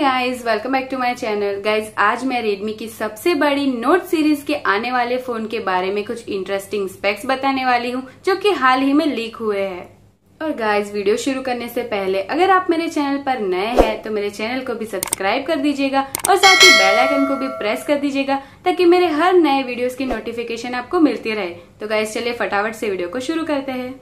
guys welcome back to my channel guys आज मैं Redmi की सबसे बड़ी नोट सीरीज के आने वाले फोन के बारे में कुछ इंटरेस्टिंग स्पेक्स बताने वाली हूँ जो कि हाल ही में लीक हुए हैं और गाइस वीडियो शुरू करने से पहले अगर आप मेरे चैनल पर नए हैं तो मेरे चैनल को भी सब्सक्राइब कर दीजिएगा और साथ ही बेल आइकन को भी प्रेस कर दीजिएगा ताकि मेरे हर नए वीडियोस की नोटिफिकेशन आपको मिलती रहे तो गाइज चलिए फटाफट से वीडियो को शुरू करते हैं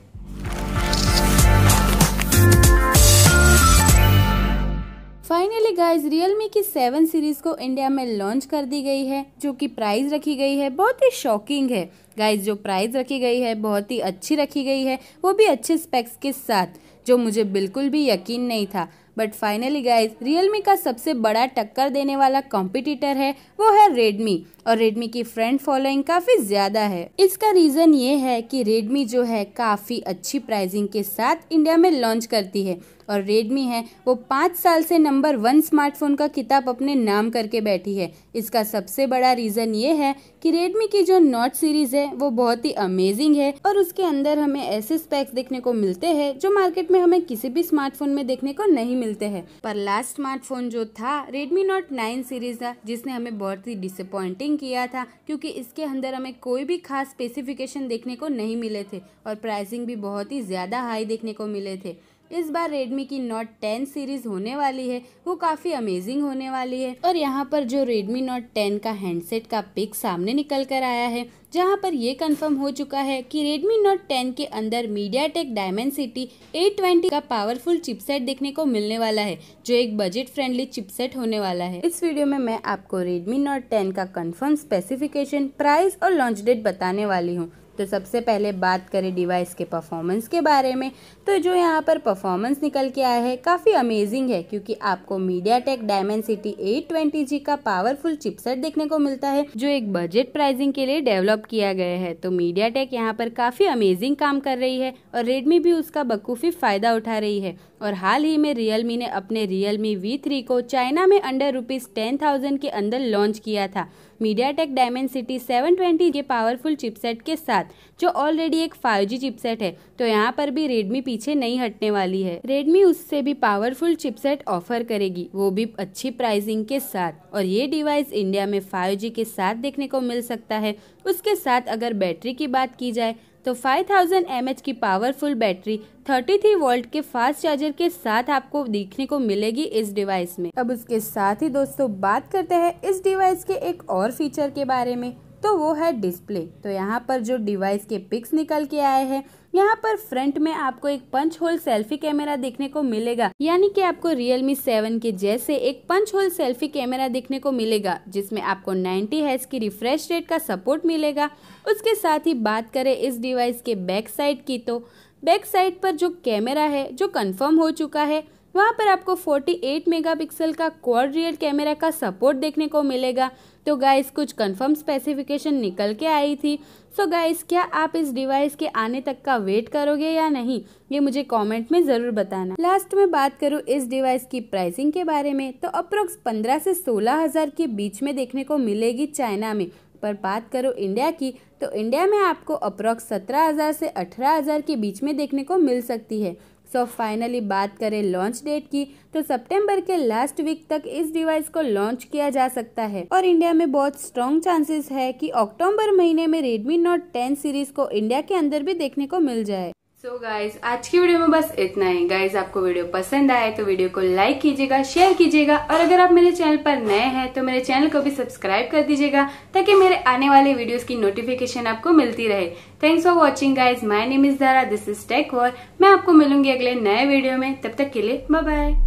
फाइनली गाइज रियलमी की सेवन सीरीज को इंडिया में लॉन्च कर दी गई है जो कि प्राइस रखी गई है बहुत ही शॉकिंग है गाइज जो प्राइस रखी गई है बहुत ही अच्छी रखी गई है वो भी अच्छे स्पेक्स के साथ जो मुझे बिल्कुल भी यकीन नहीं था बट फाइनली गाइज रियलमी का सबसे बड़ा टक्कर देने वाला कॉम्पिटिटर है वो है रेडमी और रेडमी की फ्रेंड फॉलोइंग काफ़ी ज़्यादा है इसका रीज़न ये है कि रेडमी जो है काफ़ी अच्छी प्राइसिंग के साथ इंडिया में लॉन्च करती है और रेडमी है वो पाँच साल से नंबर वन स्मार्टफोन का किताब अपने नाम करके बैठी है इसका सबसे बड़ा रीज़न ये है कि रेडमी की जो नोट सीरीज़ है है वो बहुत ही अमेजिंग है और उसके अंदर हमें ऐसे स्पेक्स देखने को मिलते हैं जो मार्केट में हमें किसी भी स्मार्टफोन में देखने को नहीं मिलते हैं पर लास्ट स्मार्टफोन जो था Redmi Note 9 सीरीज था जिसने हमें बहुत ही डिसअपॉइंटिंग किया था क्योंकि इसके अंदर हमें कोई भी खास स्पेसिफिकेशन देखने को नहीं मिले थे और प्राइसिंग भी बहुत ही ज़्यादा हाई देखने को मिले थे इस बार रेडमी की नोट 10 सीरीज होने वाली है वो काफ़ी अमेजिंग होने वाली है और यहाँ पर जो रेडमी नोट 10 का हैंडसेट का पिक सामने निकल कर आया है जहाँ पर ये कंफर्म हो चुका है कि Redmi Note 10 के अंदर MediaTek Dimensity 820 का पावरफुल चिपसेट देखने को मिलने वाला है जो एक बजट फ्रेंडली चिपसेट होने वाला है इस वीडियो में मैं आपको Redmi Note 10 का कंफर्म स्पेसिफिकेशन प्राइस और लॉन्च डेट बताने वाली हूँ तो सबसे पहले बात करें डिवाइस के परफॉर्मेंस के बारे में तो जो यहाँ पर परफॉर्मेंस निकल के आया है काफ़ी अमेजिंग है क्योंकि आपको मीडिया टेक डायमेंसिटी एट का पावरफुल चिपसेट देखने को मिलता है जो एक बजट प्राइजिंग के लिए डेवलप किया गया है तो मीडिया टेक यहाँ पर काफ़ी अमेजिंग काम कर रही है और रेडमी भी उसका बखूफ़ी फ़ायदा उठा रही है और हाल ही में रियलमी ने अपने रियलमी वी थ्री को चाइना में अंडर रुपीज़ टेन थाउजेंड के अंदर लॉन्च किया था मीडिया टेक डायमेंसिटी सेवन के पावरफुल चिपसेट के साथ जो ऑलरेडी एक फाइव चिपसेट है तो यहाँ पर भी रेडमी पीछे नहीं हटने वाली है रेडमी उससे भी पावरफुल चिपसेट ऑफर करेगी वो भी अच्छी प्राइसिंग के साथ और ये डिवाइस इंडिया में फाइव के साथ देखने को मिल सकता है उसके साथ अगर बैटरी की बात की जाए तो 5000 थाउजेंड की पावरफुल बैटरी 33 वोल्ट के फास्ट चार्जर के साथ आपको देखने को मिलेगी इस डिवाइस में अब उसके साथ ही दोस्तों बात करते हैं इस डिवाइस के एक और फीचर के बारे में तो वो है डिस्प्ले तो यहाँ पर जो डिवाइस के पिक्स निकल के आए हैं यहाँ पर फ्रंट में आपको एक पंच होल सेल्फी कैमरा देखने को मिलेगा यानी कि आपको Realme 7 के जैसे एक पंच होल सेल्फी कैमरा देखने को मिलेगा जिसमें आपको 90 हेज की रिफ्रेश रेट का सपोर्ट मिलेगा उसके साथ ही बात करें इस डिवाइस के बैक साइड की तो बैक साइड पर जो कैमरा है जो कन्फर्म हो चुका है वहाँ पर आपको 48 मेगापिक्सल का क्वार रियर कैमरा का सपोर्ट देखने को मिलेगा तो गाइस कुछ कंफर्म स्पेसिफिकेशन निकल के आई थी सो so गाइस क्या आप इस डिवाइस के आने तक का वेट करोगे या नहीं ये मुझे कमेंट में ज़रूर बताना लास्ट में बात करूँ इस डिवाइस की प्राइसिंग के बारे में तो अप्रोक्स पंद्रह से सोलह हज़ार के बीच में देखने को मिलेगी चाइना में पर बात करो इंडिया की तो इंडिया में आपको अप्रोक्स सत्रह हज़ार से अठारह हज़ार के बीच में देखने को मिल सकती है सो so, फाइनली बात करें लॉन्च डेट की तो सितंबर के लास्ट वीक तक इस डिवाइस को लॉन्च किया जा सकता है और इंडिया में बहुत स्ट्रॉन्ग चांसेस है कि अक्टूबर महीने में रेडमी नोट 10 सीरीज को इंडिया के अंदर भी देखने को मिल जाए सो so गाइज आज की वीडियो में बस इतना ही गाइज आपको वीडियो पसंद आए तो वीडियो को लाइक कीजिएगा शेयर कीजिएगा और अगर आप मेरे चैनल पर नए हैं तो मेरे चैनल को भी सब्सक्राइब कर दीजिएगा ताकि मेरे आने वाले वीडियोस की नोटिफिकेशन आपको मिलती रहे thanks for watching guys my name is Dara this is tech war मैं आपको मिलूंगी अगले नए वीडियो में तब तक के लिए बाय बाय